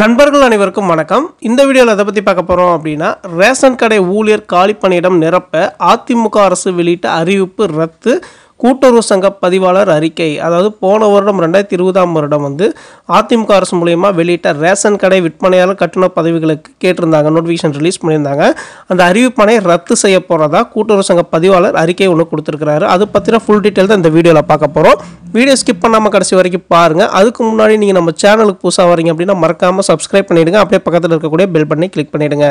நண்பர்கள் அனைவருக்கும் வணக்கம் இந்த வீடியோவில் அதை பற்றி பார்க்க போகிறோம் அப்படின்னா ரேஷன் கடை ஊழியர் காலிப்பணியிடம் நிரப்ப அதிமுக அரசு வெளியிட்ட அறிவிப்பு ரத்து கூட்டுறவு சங்க பதிவாளர் அறிக்கை அதாவது போன வருடம் ரெண்டாயிரத்தி இருபதாம் வருடம் வந்து அதிமுக அரசு மூலயமா வெளியிட்ட ரேஷன் கடை விற்பனையாளர் கட்டண பதவிகளுக்கு கேட்டிருந்தாங்க நோட்டிஃபிகேஷன் ரிலீஸ் பண்ணியிருந்தாங்க அந்த அறிவிப்பனை ரத்து செய்ய போகிறதா கூட்டுறவு சங்க பதிவாளர் அறிக்கை ஒன்று கொடுத்துருக்கிறாரு அது பற்றின ஃபுல் டீட்டெயில் தான் இந்த வீடியோவில் பார்க்க போகிறோம் வீடியோ ஸ்கிப் பண்ணாமல் கடைசி வரைக்கும் பாருங்கள் அதுக்கு முன்னாடி நீங்கள் நம்ம சேனலுக்கு புதுசாக வரீங்க அப்படின்னா மறக்காமல் சப்ஸ்கிரைப் பண்ணிவிடுங்க அப்படியே பக்கத்தில் இருக்கக்கூடிய பெல் பண்ணி கிளிக் பண்ணிவிடுங்க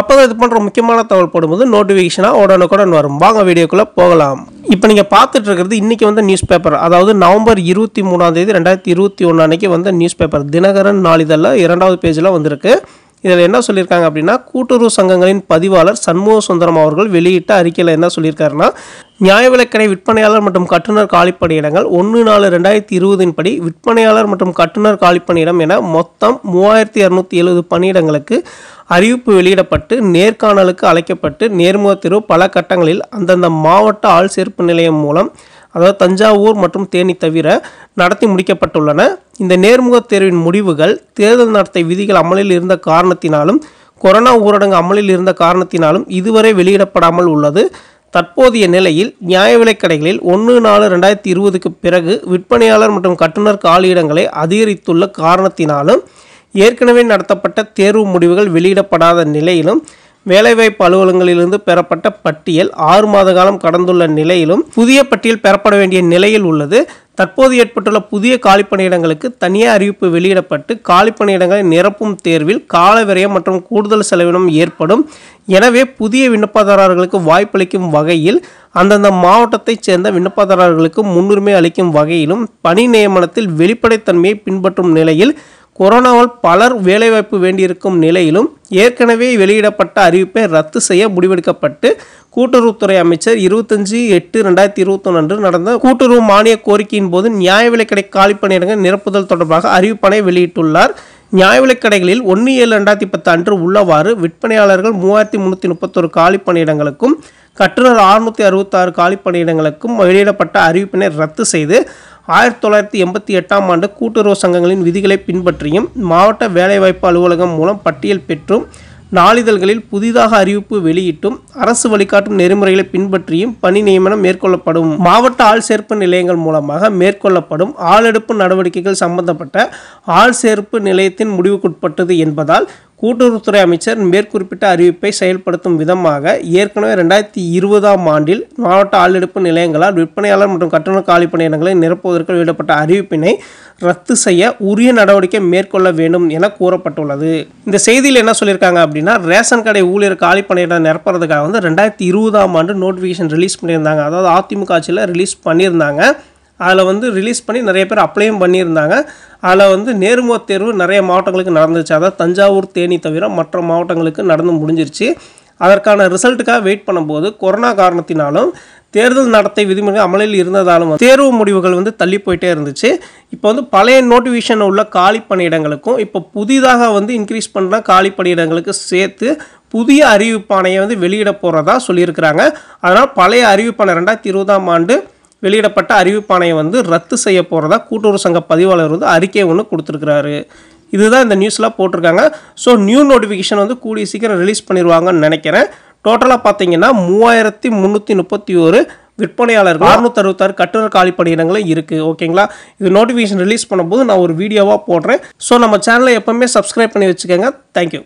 அப்போ தான் இது பண்ணுற முக்கியமான தகவல் போடும்போது நோட்டிஃபிகேஷனாக உடனுக்குடன் வரும் வாங்க வீடியோக்குள்ளே போகலாம் இப்போ நீங்கள் பார்த்துட்டு இருக்கிறது இன்றைக்கி வந்து நியூஸ் பேப்பர் அதாவது நவம்பர் இருபத்தி மூணாந்தேதி ரெண்டாயிரத்தி இருபத்தி ஒன்று அன்றைக்கி வந்து நியூஸ் பேப்பர் தினகரன் நாளிதழில் இரண்டாவது பேஜில் வந்திருக்கு இதில் என்ன சொல்லியிருக்காங்க அப்படின்னா கூட்டுறவு சங்கங்களின் பதிவாளர் சண்முக சுந்தரம் அவர்கள் வெளியிட்ட அறிக்கையில் என்ன சொல்லியிருக்காருன்னா நியாய விலைக்கடை விற்பனையாளர் மற்றும் கட்டுநர் காலிப்பணியிடங்கள் ஒன்று நாலு ரெண்டாயிரத்தி இருபதின் படி விற்பனையாளர் மற்றும் கட்டுநர் காலிப்பணியிடம் என மொத்தம் மூவாயிரத்தி இரநூத்தி எழுபது பணியிடங்களுக்கு அறிவிப்பு வெளியிடப்பட்டு நேர்காணலுக்கு அழைக்கப்பட்டு நேர்முகத்தெரு பல கட்டங்களில் அந்தந்த மாவட்ட ஆள் சேர்ப்பு நிலையம் மூலம் அதாவது தஞ்சாவூர் மற்றும் தேனி தவிர நடத்தி முடிக்கப்பட்டுள்ளன இந்த நேர்முக தேர்வின் முடிவுகள் தேர்தல் நடத்தை விதிகள் அமலில் இருந்த காரணத்தினாலும் கொரோனா ஊரடங்கு அமலில் இருந்த காரணத்தினாலும் இதுவரை வெளியிடப்படாமல் உள்ளது தற்போதைய நிலையில் நியாய விலைக்கடைகளில் ஒன்று நாலு ரெண்டாயிரத்தி இருபதுக்கு பிறகு விற்பனையாளர் மற்றும் கட்டுநர் காலியிடங்களை அதிகரித்துள்ள காரணத்தினாலும் ஏற்கனவே நடத்தப்பட்ட தேர்வு முடிவுகள் வெளியிடப்படாத நிலையிலும் வேலைவாய்ப்பு அலுவலகங்களிலிருந்து பெறப்பட்ட பட்டியல் ஆறு மாத காலம் கடந்துள்ள நிலையிலும் புதிய பட்டியல் பெறப்பட வேண்டிய நிலையில் உள்ளது தற்போது ஏற்பட்டுள்ள புதிய காலிப்பணியிடங்களுக்கு தனியார் அறிவிப்பு வெளியிடப்பட்டு காலிப்பணியிடங்களை நிரப்பும் தேர்வில் கால விரயம் மற்றும் கூடுதல் செலவினம் ஏற்படும் எனவே புதிய விண்ணப்பதாரர்களுக்கு வாய்ப்பளிக்கும் வகையில் அந்தந்த மாவட்டத்தைச் சேர்ந்த விண்ணப்பதாரர்களுக்கு முன்னுரிமை அளிக்கும் வகையிலும் பணி நியமனத்தில் வெளிப்படைத்தன்மையை பின்பற்றும் நிலையில் கொரோனாவால் பலர் வேலைவாய்ப்பு வேண்டியிருக்கும் நிலையிலும் ஏற்கனவே வெளியிடப்பட்ட அறிவிப்பை ரத்து செய்ய முடிவெடுக்கப்பட்டு கூட்டுறவுத்துறை அமைச்சர் இருபத்தஞ்சு எட்டு ரெண்டாயிரத்தி இருபத்தொன்னு அன்று நடந்த கூட்டுறவு மானிய கோரிக்கையின் போது நியாய விலைக்கடை காலிப்பணியிடங்கள் நிரப்புதல் தொடர்பாக அறிவிப்பனை வெளியிட்டுள்ளார் நியாய விலைக்கடைகளில் ஒன்று ஏழு ரெண்டாயிரத்தி பத்து அன்று உள்ளவாறு விற்பனையாளர்கள் மூவாயிரத்தி முந்நூற்றி முப்பத்தொரு காலிப்பணியிடங்களுக்கும் கட்டுநர் அறுநூற்றி அறுபத்தாறு காலிப்பணியிடங்களுக்கும் வெளியிடப்பட்ட அறிவிப்பினை ரத்து செய்து ஆயிரத்தி தொள்ளாயிரத்தி எண்பத்தி எட்டாம் ஆண்டு கூட்டுறவு சங்கங்களின் விதிகளை பின்பற்றியும் மாவட்ட வேலைவாய்ப்பு அலுவலகம் மூலம் பட்டியல் பெற்றும் நாளிதழ்களில் புதிதாக அறிவிப்பு வெளியிட்டும் அரசு வழிகாட்டும் நெறிமுறைகளை பின்பற்றியும் பணி நியமனம் மேற்கொள்ளப்படும் மாவட்ட ஆள் சேர்ப்பு நிலையங்கள் மூலமாக மேற்கொள்ளப்படும் ஆளெடுப்பு நடவடிக்கைகள் சம்பந்தப்பட்ட ஆள் சேர்ப்பு நிலையத்தின் முடிவுக்குட்பட்டது என்பதால் கூட்டுறவுத்துறை அமைச்சர் மேற்குறிப்பிட்ட அறிவிப்பை செயல்படுத்தும் விதமாக ஏற்கனவே ரெண்டாயிரத்தி இருபதாம் ஆண்டில் மாவட்ட ஆளெடுப்பு நிலையங்களால் விற்பனையாளர் மற்றும் கட்டண காலி நிரப்புவதற்கு வெளியிடப்பட்ட அறிவிப்பினை ரத்து செய்ய உரிய நடவடிக்கை மேற்கொள்ள வேண்டும் என கூறப்பட்டுள்ளது இந்த செய்தியில் என்ன சொல்லியிருக்காங்க அப்படின்னா ரேஷன் கடை ஊழியர் காலி பணியிடம் நிரப்புறதுக்காக வந்து ரெண்டாயிரத்தி இருபதாம் ஆண்டு நோட்டிஃபிகேஷன் ரிலீஸ் பண்ணியிருந்தாங்க அதாவது அதிமுக ஆட்சியில் ரிலீஸ் பண்ணியிருந்தாங்க அதில் வந்து ரிலீஸ் பண்ணி நிறைய பேர் அப்ளையும் பண்ணியிருந்தாங்க அதில் வந்து நேர்முக தேர்வு நிறைய மாவட்டங்களுக்கு நடந்துச்சு அதாவது தஞ்சாவூர் தேனி தவிர மற்ற மாவட்டங்களுக்கு நடந்து முடிஞ்சிருச்சு அதற்கான ரிசல்ட்டுக்காக வெயிட் பண்ணும்போது கொரோனா காரணத்தினாலும் தேர்தல் நடத்தை விதிமுறை அமலில் இருந்ததாலும் தேர்வு முடிவுகள் வந்து தள்ளி போயிட்டே இருந்துச்சு இப்போ வந்து பழைய நோட்டிஃபிகேஷன் உள்ள காலி பணியிடங்களுக்கும் இப்போ புதிதாக வந்து இன்க்ரீஸ் பண்ணுற காலி பணியிடங்களுக்கு சேர்த்து புதிய அறிவிப்பானையை வந்து வெளியிட போகிறதா சொல்லியிருக்கிறாங்க அதனால் பழைய அறிவிப்பானை ரெண்டாயிரத்தி இருபதாம் ஆண்டு வெளியிடப்பட்ட அறிவிப்பாணையை வந்து ரத்து செய்ய போகிறதா கூட்டுறவு சங்க பதிவாளர் வந்து அறிக்கை ஒன்று கொடுத்துருக்கிறாரு இதுதான் இந்த நியூஸ்லாம் போட்டிருக்காங்க ஸோ நியூ நோட்டிஃபிகேஷன் வந்து கூடிய சீக்கிரம் ரிலீஸ் பண்ணிடுவாங்கன்னு நினைக்கிறேன் டோட்டலாக பார்த்தீங்கன்னா மூவாயிரத்தி முந்நூற்றி முப்பத்தி ஒரு விற்பனையாளர்கள் அறுநூத்தறுபத்தாறு கட்டுரை காலி பணியிடங்களும் இருக்குது ஓகேங்களா இது நோட்டிஃபிகேஷன் ரிலீஸ் பண்ணும்போது நான் ஒரு வீடியோவாக போடுறேன் ஸோ நம்ம சேனலை எப்போவுமே சப்ஸ்கிரைப் பண்ணி வச்சுக்கோங்க தேங்க்யூ